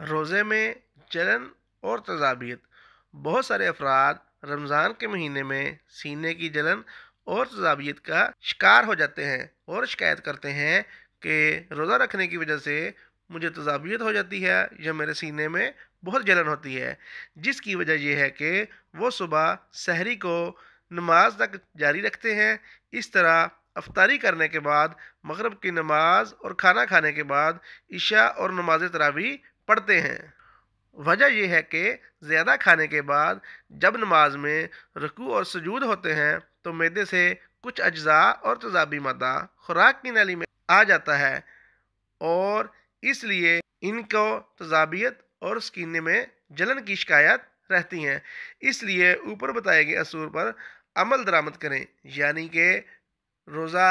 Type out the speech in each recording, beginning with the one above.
रोज़े में जलन और तजाबियत बहुत सारे अफराद रमज़ान के महीने में सीने की जलन और तजाबियत का शिकार हो जाते हैं और शिकायत करते हैं कि रोज़ा रखने की वजह से मुझे तजाबियत हो जाती है या मेरे सीने में बहुत जलन होती है जिसकी वजह यह है कि वो सुबह सहरी को नमाज तक जारी रखते हैं इस तरह अफ्तारी करने के बाद मगरब की नमाज और खाना खाने के बाद इशा और नमाज तरावी पढ़ते हैं वजह यह है कि ज़्यादा खाने के बाद जब नमाज में रकू और सजूद होते हैं तो मैदे से कुछ अज्जा और तजाबी मदा खुराक की नली में आ जाता है और इसलिए इनको तजाबियत और स्कीने में जलन की शिकायत रहती हैं इसलिए ऊपर बताए गए असूर पर अमल दरामद करें यानी कि रोज़ा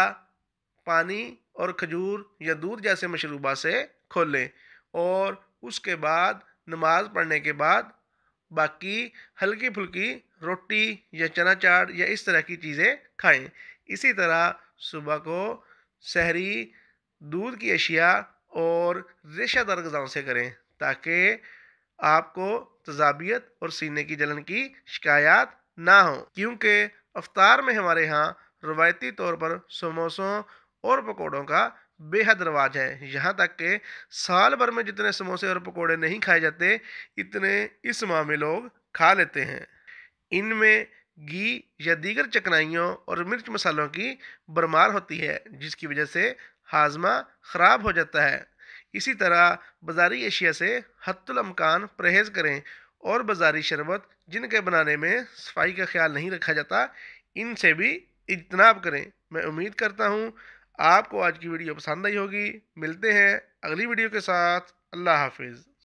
पानी और खजूर या दूध जैसे मशरूबा से खोलें और उसके बाद नमाज पढ़ने के बाद बाकी हल्की फुल्की रोटी या चना चाट या इस तरह की चीज़ें खाएं इसी तरह सुबह को शहरी दूध की अशिया और रेशादार गज़ाओं से करें ताकि आपको तजाबियत और सीने की जलन की शिकायत ना हो क्योंकि अफ्तार में हमारे यहाँ रवायती तौर पर समोसों और पकौड़ों का बेहद रवाज है यहाँ तक के साल भर में जितने समोसे और पकोड़े नहीं खाए जाते इतने इस माह में लोग खा लेते हैं इनमें घी या दीगर चकनाइयों और मिर्च मसालों की भरमार होती है जिसकी वजह से हाजमा ख़राब हो जाता है इसी तरह बाज़ारी अशिया से हतुलमकान परहेज़ करें और बाज़ारी शरबत जिनके बनाने में सफाई का ख्याल नहीं रखा जाता इनसे भी इजतनाब करें मैं उम्मीद करता हूँ आपको आज की वीडियो पसंद आई होगी मिलते हैं अगली वीडियो के साथ अल्लाह हाफिज़